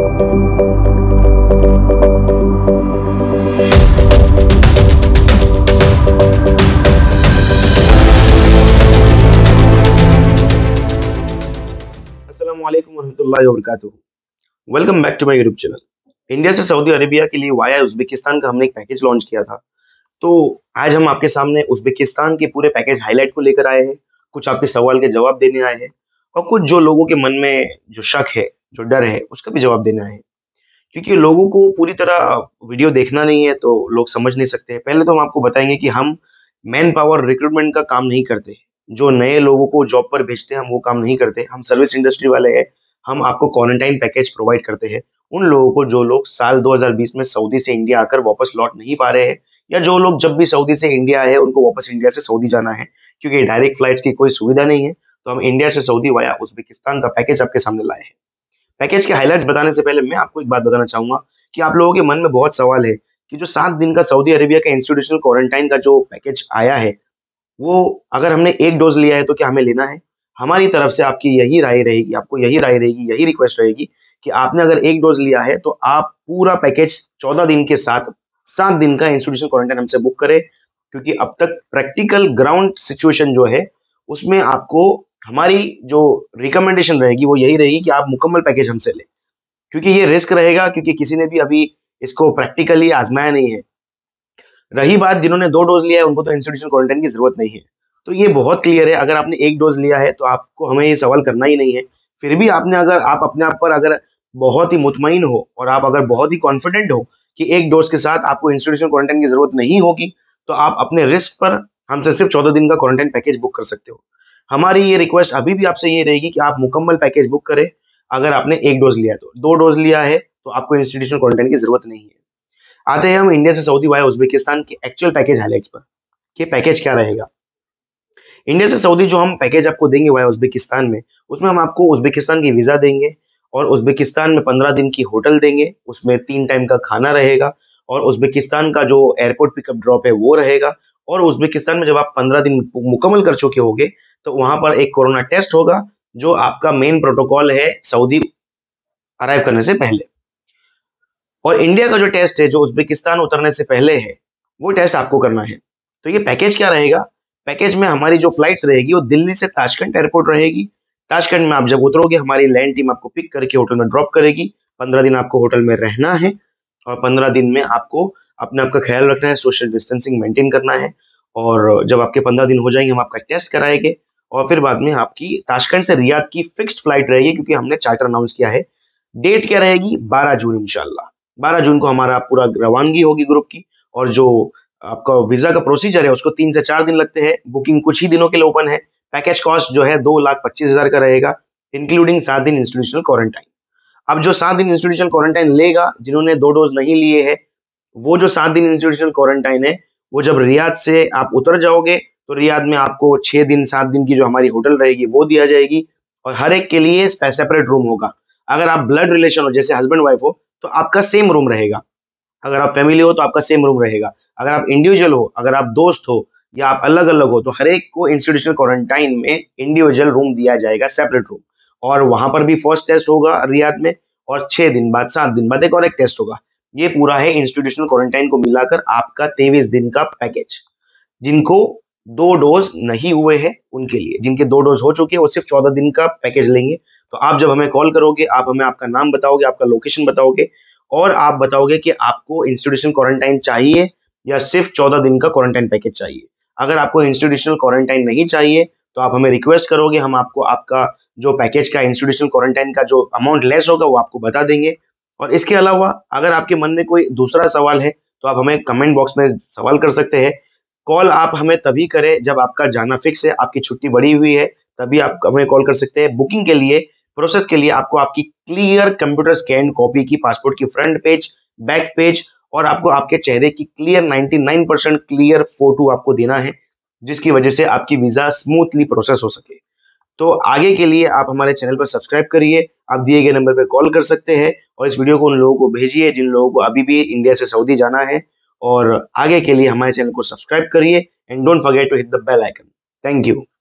welcome back to my YouTube channel India से Saudi Arabia के लिए वाया उज्बेकिस्तान का हमने एक पैकेज लॉन्च किया था तो आज हम आपके सामने उज्बेकिस्तान के पूरे पैकेज हाईलाइट को लेकर आए हैं कुछ आपके सवाल के जवाब देने आए हैं और कुछ जो लोगों के मन में जो शक है जो डर है उसका भी जवाब देना है क्योंकि लोगों को पूरी तरह वीडियो देखना नहीं है तो लोग समझ नहीं सकते पहले तो हम आपको बताएंगे कि हम मैन पावर रिक्रूटमेंट का काम नहीं करते जो नए लोगों को जॉब पर भेजते हैं हम वो काम नहीं करते हम सर्विस इंडस्ट्री वाले हैं हम आपको क्वारंटाइन पैकेज प्रोवाइड करते हैं उन लोगों को जो लोग साल 2020 में सऊदी से इंडिया आकर वापस लौट नहीं पा रहे हैं या जो लोग जब भी सऊदी से इंडिया आए हैं उनको वापस इंडिया से सऊदी जाना है क्योंकि डायरेक्ट फ्लाइट्स की कोई सुविधा नहीं है तो हम इंडिया से सऊदी वाया उज्बेकिस्तान का पैकेज आपके सामने लाए हैं पैकेज के हाईलाइट बताने से पहले मैं आपको एक बात बताना चाहूंगा कि आप लोगों के मन में बहुत सवाल है कि जो सात दिन का सऊदी अरेबिया का इंस्टीट्यूशनल क्वारंटाइन का जो पैकेज आया है वो अगर हमने एक डोज लिया है तो क्या हमें लेना है हमारी तरफ से आपकी यही राय रहेगी आपको यही राय रहेगी यही रिक्वेस्ट रहेगी कि आपने अगर एक डोज लिया है तो आप पूरा पैकेज चौदह दिन के साथ सात दिन का इंस्टीट्यूशन क्वारंटाइन हमसे बुक करें क्योंकि अब तक प्रैक्टिकल ग्राउंड सिचुएशन जो है उसमें आपको हमारी जो रिकमेंडेशन रहेगी वो यही रहेगी कि आप मुकम्मल पैकेज हमसे लें क्योंकि ये रिस्क रहेगा क्योंकि किसी ने भी अभी इसको प्रैक्टिकली आजमाया नहीं है रही बात जिन्होंने दो डोज लिया है उनको तो इंस्टीट्यूशन क्वारंटाइन की जरूरत नहीं है तो ये बहुत क्लियर है अगर आपने एक डोज लिया है तो आपको हमें ये सवाल करना ही नहीं है फिर भी आपने अगर आप अपने आप पर अगर बहुत ही मुतमिन हो और आप अगर बहुत ही कॉन्फिडेंट हो कि एक डोज के साथ आपको इंस्टीट्यूशन क्वारंटाइन की जरूरत नहीं होगी तो आप अपने रिस्क पर हमसे सिर्फ चौदह दिन का क्वारंटाइन पैकेज बुक कर सकते हो हमारी ये रिक्वेस्ट अभी भी आपसे ये रहेगी कि आप मुकम्मल पैकेज बुक करें अगर आपने एक डोज लिया तो दो डोज लिया है तो आपको इंस्टीट्यूशनल क्वारंटाइन की जरूरत नहीं है आते हैं हम इंडिया से सऊदी वाया उज्बेकिस्तान के एक्चुअल पैकेज हाईलाइट्स पर कि पैकेज क्या रहेगा इंडिया से सऊदी जो हम पैकेज आपको देंगे वाया उज्बेकिस्तान में उसमें हम आपको उज्बेकिस्तान की वीज़ा देंगे और उज्बेकिस्तान में पंद्रह दिन की होटल देंगे उसमें तीन टाइम का खाना रहेगा और उज्बेकिस्तान का जो एयरपोर्ट पिकअप ड्रॉप है वो रहेगा और उज्बेकिस्तान में जब आप पंद्रह दिन मुकम्मल कर चुके होंगे तो वहां पर एक कोरोना टेस्ट होगा जो आपका मेन प्रोटोकॉल है सऊदी अराइव करने से पहले और इंडिया का जो टेस्ट है जो उज्बेकिस्तान उतरने से पहले है वो टेस्ट आपको करना है तो ये पैकेज क्या रहेगा पैकेज में हमारी जो फ्लाइट्स रहेगी वो दिल्ली से ताजकंड एयरपोर्ट रहेगी ताजकंड में आप जब उतरोगे हमारी लैंड टीम आपको पिक करके होटल में ड्रॉप करेगी पंद्रह दिन आपको होटल में रहना है और पंद्रह दिन में आपको अपने आपका ख्याल रखना है सोशल डिस्टेंसिंग मेंटेन करना है और जब आपके पंद्रह दिन हो जाएंगे हम आपका टेस्ट कराएंगे और फिर बाद में आपकी ताशकंड से रियाद की फिक्स्ड फ्लाइट रहेगी क्योंकि हमने चार्टर अनाउंस किया है डेट क्या रहेगी 12 जून इनशाला 12 जून को हमारा पूरा रवानगी होगी ग्रुप की और जो आपका वीजा का प्रोसीजर है उसको तीन से चार दिन लगते हैं बुकिंग कुछ ही दिनों के लिए ओपन है पैकेज कॉस्ट जो है दो लाख पच्चीस हजार का रहेगा इंक्लूडिंग सात दिन इंस्टीट्यूशनल क्वारंटाइन अब जो सात दिन इंस्टीट्यूशनल क्वारंटाइन लेगा जिन्होंने दो डोज नहीं लिए है वो जो सात दिन इंस्टीट्यूशन क्वारंटाइन है वो जब रियाद से आप उतर जाओगे तो रियाद में आपको छह दिन सात दिन की जो हमारी होटल रहेगी वो दिया जाएगी और हर एक के लिए सेपरेट रूम होगा अगर आप ब्लड रिलेशन हो जैसे हस्बैंड वाइफ हो तो आपका सेम रूम रहेगा अगर आप फैमिली हो तो आपका सेम रूम रहेगा अगर आप इंडिविजुअल हो अगर आप दोस्त हो या आप अलग अलग हो तो हर एक को इंस्टीट्यूशन क्वारंटाइन में इंडिविजुअल रूम दिया जाएगा सेपरेट रूम और वहां पर भी फर्स्ट टेस्ट होगा रियाद में और छह दिन बाद सात दिन बाद एक और एक टेस्ट होगा ये पूरा है इंस्टीट्यूशनल क्वारंटाइन को मिलाकर आपका तेईस दिन का पैकेज जिनको दो डोज नहीं हुए हैं उनके लिए जिनके दो डोज हो चुके हैं वो सिर्फ चौदह दिन का पैकेज लेंगे तो आप जब हमें कॉल करोगे आप हमें आपका नाम बताओगे आपका लोकेशन बताओगे और आप बताओगे कि आपको इंस्टीट्यूशन क्वारंटाइन चाहिए या सिर्फ चौदह दिन का क्वारंटाइन पैकेज चाहिए अगर आपको इंस्टीट्यूशनल क्वारंटाइन नहीं चाहिए तो आप हमें रिक्वेस्ट करोगे हम आपको आपका जो पैकेज का इंस्टीट्यूशनल क्वारंटाइन का जो अमाउंट लेस होगा वो आपको बता देंगे और इसके अलावा अगर आपके मन में कोई दूसरा सवाल है तो आप हमें कमेंट बॉक्स में सवाल कर सकते हैं कॉल आप हमें तभी करें जब आपका जाना फिक्स है आपकी छुट्टी बढ़ी हुई है तभी आप हमें कॉल कर सकते हैं बुकिंग के लिए प्रोसेस के लिए आपको आपकी क्लियर कंप्यूटर स्कैन कॉपी की पासपोर्ट की फ्रंट पेज बैक पेज और आपको आपके चेहरे की क्लियर 99 परसेंट क्लियर फोटो आपको देना है जिसकी वजह से आपकी वीजा स्मूथली प्रोसेस हो सके तो आगे के लिए आप हमारे चैनल पर सब्सक्राइब करिए आप दिए गए नंबर पर कॉल कर सकते हैं और इस वीडियो को उन लोगों को भेजिए जिन लोगों को अभी भी इंडिया से सऊदी जाना है और आगे के लिए हमारे चैनल को सब्सक्राइब करिए and don't forget to hit the bell icon thank you